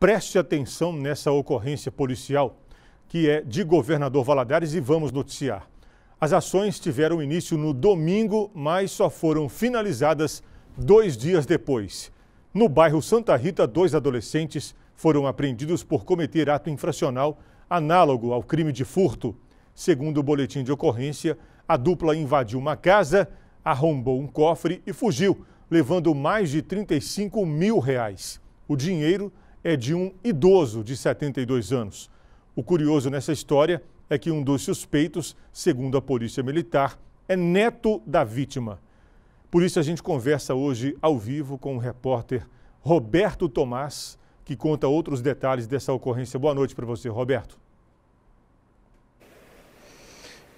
Preste atenção nessa ocorrência policial, que é de Governador Valadares, e vamos noticiar. As ações tiveram início no domingo, mas só foram finalizadas dois dias depois. No bairro Santa Rita, dois adolescentes foram apreendidos por cometer ato infracional análogo ao crime de furto. Segundo o boletim de ocorrência, a dupla invadiu uma casa, arrombou um cofre e fugiu, levando mais de 35 mil reais. O dinheiro é de um idoso de 72 anos. O curioso nessa história é que um dos suspeitos, segundo a Polícia Militar, é neto da vítima. Por isso a gente conversa hoje ao vivo com o repórter Roberto Tomás, que conta outros detalhes dessa ocorrência. Boa noite para você, Roberto.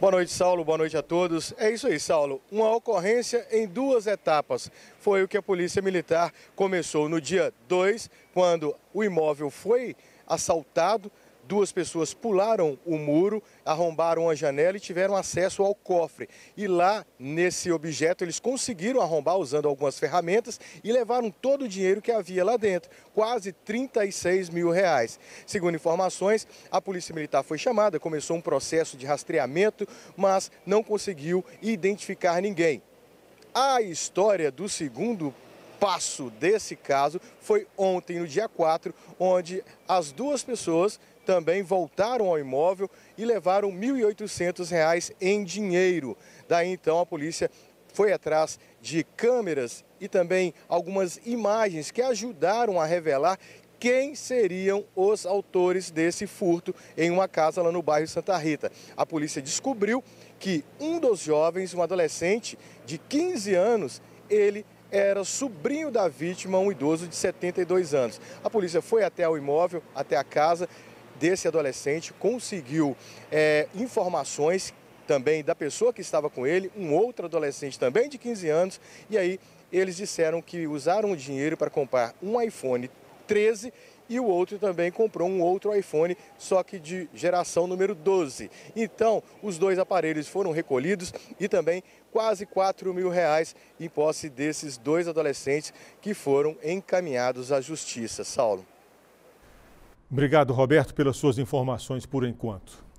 Boa noite, Saulo. Boa noite a todos. É isso aí, Saulo. Uma ocorrência em duas etapas. Foi o que a Polícia Militar começou no dia 2, quando o imóvel foi assaltado duas pessoas pularam o muro, arrombaram a janela e tiveram acesso ao cofre. E lá, nesse objeto, eles conseguiram arrombar usando algumas ferramentas e levaram todo o dinheiro que havia lá dentro, quase 36 mil reais. Segundo informações, a Polícia Militar foi chamada, começou um processo de rastreamento, mas não conseguiu identificar ninguém. A história do segundo passo desse caso foi ontem, no dia 4, onde as duas pessoas também voltaram ao imóvel e levaram R$ 1.800 em dinheiro. Daí então a polícia foi atrás de câmeras e também algumas imagens que ajudaram a revelar quem seriam os autores desse furto em uma casa lá no bairro Santa Rita. A polícia descobriu que um dos jovens, um adolescente de 15 anos, ele era sobrinho da vítima, um idoso de 72 anos. A polícia foi até o imóvel, até a casa desse adolescente, conseguiu é, informações também da pessoa que estava com ele, um outro adolescente também de 15 anos, e aí eles disseram que usaram o dinheiro para comprar um iPhone 13 e o outro também comprou um outro iPhone, só que de geração número 12. Então, os dois aparelhos foram recolhidos e também quase 4 mil reais em posse desses dois adolescentes que foram encaminhados à justiça. Saulo. Obrigado, Roberto, pelas suas informações por enquanto.